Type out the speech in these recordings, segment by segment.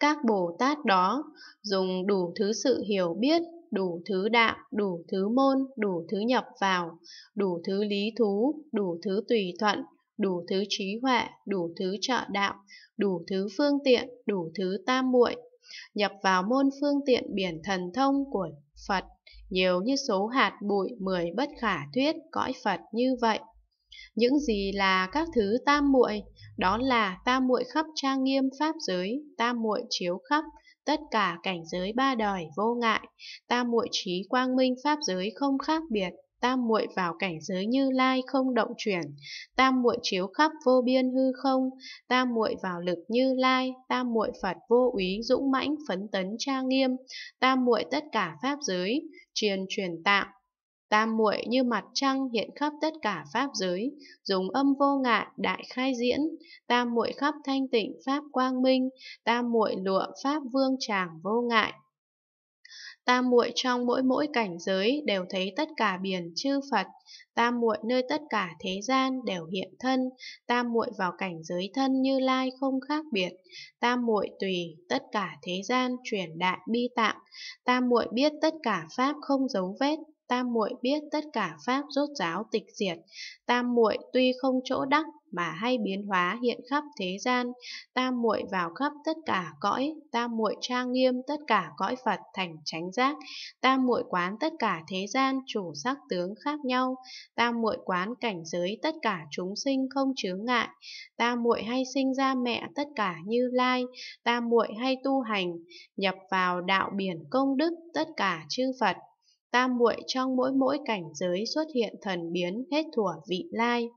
Các Bồ Tát đó dùng đủ thứ sự hiểu biết, đủ thứ đạo, đủ thứ môn, đủ thứ nhập vào, đủ thứ lý thú, đủ thứ tùy thuận, đủ thứ trí huệ, đủ thứ trợ đạo, đủ thứ phương tiện, đủ thứ tam muội, nhập vào môn phương tiện biển thần thông của Phật, nhiều như số hạt bụi mười bất khả thuyết cõi Phật như vậy những gì là các thứ tam muội đó là tam muội khắp trang nghiêm pháp giới tam muội chiếu khắp tất cả cảnh giới ba đời vô ngại tam muội trí quang minh pháp giới không khác biệt tam muội vào cảnh giới như lai không động chuyển tam muội chiếu khắp vô biên hư không tam muội vào lực như lai tam muội phật vô úy dũng mãnh phấn tấn trang nghiêm tam muội tất cả pháp giới truyền truyền tạng Tam muội như mặt trăng hiện khắp tất cả pháp giới, dùng âm vô ngại đại khai diễn, tam muội khắp thanh tịnh pháp quang minh, tam muội lụa pháp vương tràng vô ngại, Tam muội trong mỗi mỗi cảnh giới đều thấy tất cả biển chư Phật, tam muội nơi tất cả thế gian đều hiện thân, tam muội vào cảnh giới thân Như Lai không khác biệt, tam muội tùy tất cả thế gian chuyển đại bi tạng, tam muội biết tất cả pháp không dấu vết, tam muội biết tất cả pháp rốt giáo tịch diệt tam muội tuy không chỗ đắc mà hay biến hóa hiện khắp thế gian, tam muội vào khắp tất cả cõi, tam muội trang nghiêm tất cả cõi Phật thành chánh giác, tam muội quán tất cả thế gian chủ sắc tướng khác nhau, tam muội quán cảnh giới tất cả chúng sinh không chướng ngại, tam muội hay sinh ra mẹ tất cả Như Lai, tam muội hay tu hành, nhập vào đạo biển công đức tất cả chư Phật tam muội trong mỗi mỗi cảnh giới xuất hiện thần biến hết thủa vị lai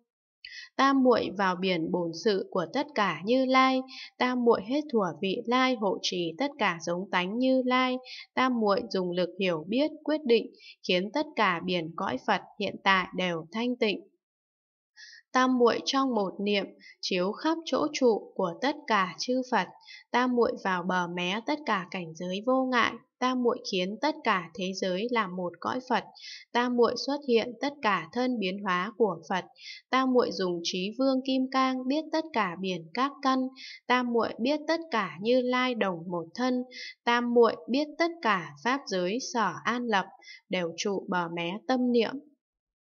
tam muội vào biển bổn sự của tất cả như lai tam muội hết thủa vị lai hộ trì tất cả giống tánh như lai tam muội dùng lực hiểu biết quyết định khiến tất cả biển cõi phật hiện tại đều thanh tịnh tam muội trong một niệm chiếu khắp chỗ trụ của tất cả chư phật tam muội vào bờ mé tất cả cảnh giới vô ngại tam muội khiến tất cả thế giới là một cõi phật tam muội xuất hiện tất cả thân biến hóa của phật tam muội dùng trí vương kim cang biết tất cả biển các căn tam muội biết tất cả như lai đồng một thân tam muội biết tất cả pháp giới sở an lập đều trụ bờ mé tâm niệm